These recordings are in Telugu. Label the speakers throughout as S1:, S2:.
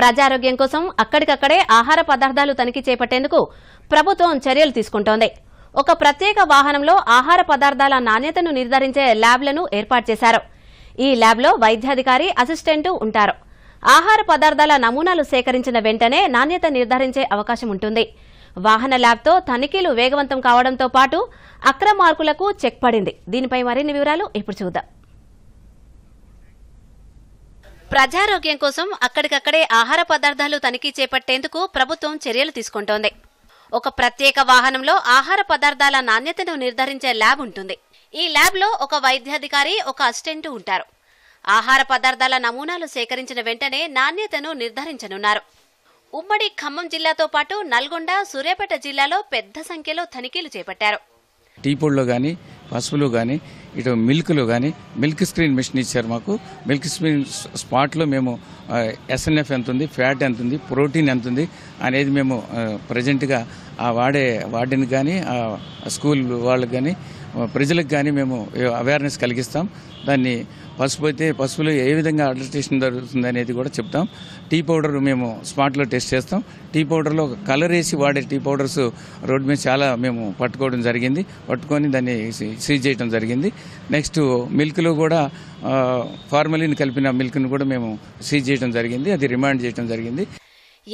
S1: ప్రజారోగ్యం కోసం అక్కడికక్కడే ఆహార పదార్థాలు తనిఖీ చేపట్టేందుకు ప్రభుత్వం చర్యలు తీసుకుంటోంది ఒక ప్రత్యేక వాహనంలో ఆహార పదార్థాల నాణ్యతను నిర్ధారించే ల్యాబ్లను ఏర్పాటు చేశారు ఈ ల్యాబ్లో వైద్యాధికారి అసిస్టెంట్ ఉంటారు ఆహార పదార్థాల నమూనాలు సేకరించిన వెంటనే నాణ్యత నిర్ధారించే అవకాశం ఉంటుంది వాహన ల్యాబ్తో తనిఖీలు వేగవంతం కావడంతో పాటు అక్రమార్కులకు చెక్ పడింది దీనిపై మరిన్ని వివరాలు ఇప్పుడు చూద్దాం ప్రజారోగ్యం కోసం అక్కడికక్కడే ఆహార పదార్థాలు తనిఖీ చేపట్టేందుకు ప్రభుత్వం చర్యలు తీసుకుంటోంది ఒక ప్రత్యేక వాహనంలో ఆహార పదార్థాల నాణ్యతను నిర్ధారించే ల్యాబ్ ఉంటుంది ఈ ల్యాబ్లో ఒక వైద్యాధికారి ఒక అసిస్టెంట్ ఉంటారు ఆహార పదార్థాల నమూనాలు సేకరించిన వెంటనే నాణ్యతను నిర్ధారించనున్నారు ఉమ్మడి ఖమ్మం జిల్లాతో పాటు నల్గొండ సూర్యాపేట జిల్లాలో పెద్ద సంఖ్యలో తనిఖీలు చేపట్టారు
S2: టీపూడ్లో కానీ పసుపులు కానీ ఇటు మిల్క్లు కానీ మిల్క్ స్క్రీన్ మిషన్ ఇచ్చారు మాకు మిల్క్ స్క్రీన్ స్పాట్లో మేము ఎస్ఎన్ఎఫ్ ఎంత ఉంది ఫ్యాట్ ఎంత ఉంది ప్రోటీన్ ఎంత ఉంది అనేది మేము ప్రజెంట్గా ఆ వాడే వార్డెన్ కానీ ఆ స్కూల్ వాళ్ళకి కానీ ప్రజలకు కానీ మేము అవేర్నెస్ కలిగిస్తాం దాన్ని పసుపు అయితే పసుపులో ఏ విధంగా అడల్టేషన్ జరుగుతుంది అనేది కూడా చెప్తాం టీ పౌడర్ మేము స్మార్ట్లో టెస్ట్ చేస్తాం టీ పౌడర్లో కలర్ వేసి వాడే టీ పౌడర్స్ రోడ్డు మీద చాలా మేము పట్టుకోవడం జరిగింది పట్టుకొని దాన్ని సీజ్ చేయడం జరిగింది నెక్స్ట్ మిల్క్లో కూడా ఫార్మలిన్ కలిపిన మిల్క్ను కూడా మేము సీజ్ చేయడం జరిగింది అది రిమాండ్ చేయడం జరిగింది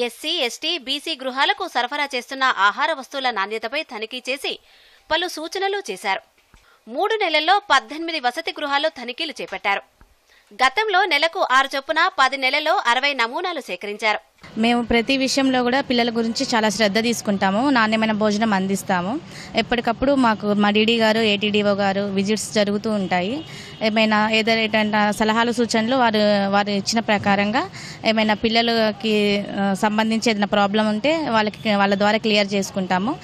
S1: ఎస్సీ ఎస్టీ బీసీ గృహాలకు సరఫరా చేస్తున్న ఆహార వస్తువుల నాణ్యతపై తనిఖీ చేసి పలు సూచనలు చేశారు మూడు నెలల్లో పద్దెనిమిది వసతి గృహాల్లో తనిఖీలు చేపట్టారు గతంలో నెలకు ఆరు చొప్పున పది నెలల్లో అరవై నమూనాలు సేకరించారు
S3: మేము ప్రతి విషయంలో కూడా పిల్లల గురించి చాలా శ్రద్ధ తీసుకుంటాము నాణ్యమైన భోజనం అందిస్తాము ఎప్పటికప్పుడు మాకు మా డీడీ గారు ఏటీడీఓ గారు విజిట్స్ జరుగుతూ ఉంటాయి ఏమైనా ఏదైనా సలహాలు సూచనలు వారు వారు ఇచ్చిన ప్రకారంగా ఏమైనా పిల్లలకి సంబంధించి ఏదైనా ప్రాబ్లం ఉంటే వాళ్ళకి వాళ్ళ ద్వారా క్లియర్ చేసుకుంటాము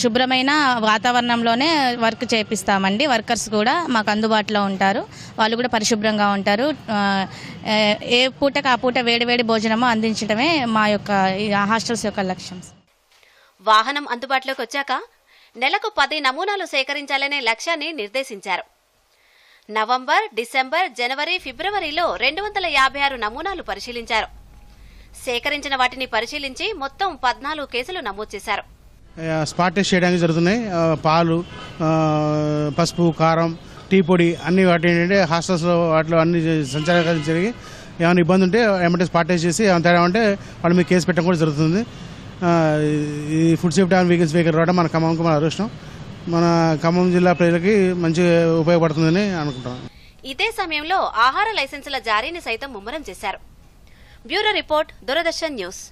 S3: శుభ్రమైన వాతావరణంలోనే వర్క్ చేపిస్తామండి వర్కర్స్ కూడా మాకు అందుబాటులో ఉంటారు వాళ్ళు కూడా పరిశుభ్రంగా ఉంటారు ఏ పూటకు ఆ పూట వేడివేడి భోజనము అందించడమే మా యొక్క హాస్టల్స్ యొక్క లక్ష్యం
S1: వాహనం అందుబాటులోకి వచ్చాక నెలకు పది నమూనాలు సేకరించాలనే లక్ష్యాన్ని నిర్దేశించారు నవంబర్ డిసెంబర్ జనవరి ఫిబ్రవరిలో రెండు వందల యాభై ఆరు నమూనాలు పరిశీలించారు సేకరించిన వాటిని పరిశీలించి మొత్తం పద్నాలుగు కేసులు నమోదు చేశారు
S4: స్పాట్ టెస్ట్ చేయడానికి జరుగుతున్నాయి పాలు పసుపు కారం టీ పొడి అన్ని వాటి ఏంటంటే హాస్టల్స్లో వాటిలో అన్ని సంచారం జరిగి ఏమైనా ఇబ్బంది ఉంటే ఏమంటే స్పాట్ టెస్ట్ చేసి ఏమైనా తేడా ఉంటే వాళ్ళు మీకు కేసు పెట్టడం కూడా జరుగుతుంది ఈ food safety and vehicles vehicle రావడం మన ఖమ్మంకి మన అదృష్టం మన ఖమ్మం జిల్లా ప్రజలకి మంచి ఉపయోగపడుతుందని అనుకుంటున్నాను
S1: ఇదే సమయంలో ఆహార లైసెన్సుల జారీని సైతం ముమ్మరం చేశారు బ్యూరో రిపోర్ట్ దూరదర్శన్ న్యూస్